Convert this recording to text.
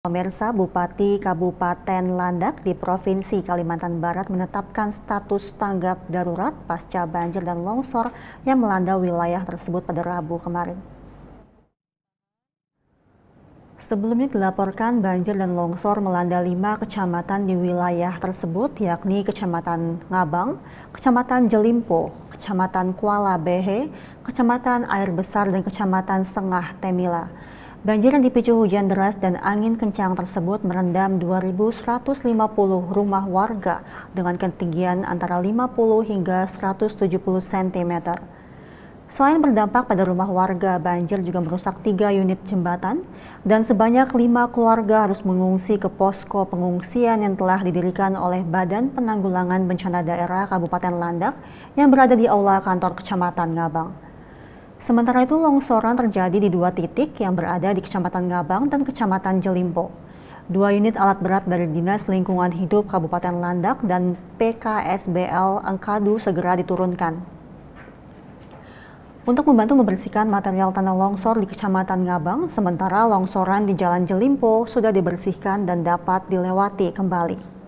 Pemirsa Bupati Kabupaten Landak di Provinsi Kalimantan Barat menetapkan status tanggap darurat pasca banjir dan longsor yang melanda wilayah tersebut pada Rabu kemarin. Sebelumnya dilaporkan banjir dan longsor melanda lima kecamatan di wilayah tersebut, yakni Kecamatan Ngabang, Kecamatan Jelimpo, Kecamatan Kuala Behe, Kecamatan Air Besar, dan Kecamatan Sengah Temila. Banjir yang dipicu hujan deras dan angin kencang tersebut merendam 2.150 rumah warga dengan ketinggian antara 50 hingga 170 cm. Selain berdampak pada rumah warga, banjir juga merusak tiga unit jembatan dan sebanyak lima keluarga harus mengungsi ke posko pengungsian yang telah didirikan oleh Badan Penanggulangan Bencana Daerah Kabupaten Landak yang berada di aula kantor Kecamatan Ngabang. Sementara itu longsoran terjadi di dua titik yang berada di Kecamatan Ngabang dan Kecamatan Jelimpo. Dua unit alat berat dari Dinas Lingkungan Hidup Kabupaten Landak dan PKSBL Engkadu segera diturunkan. Untuk membantu membersihkan material tanah longsor di Kecamatan Ngabang, sementara longsoran di Jalan Jelimpo sudah dibersihkan dan dapat dilewati kembali.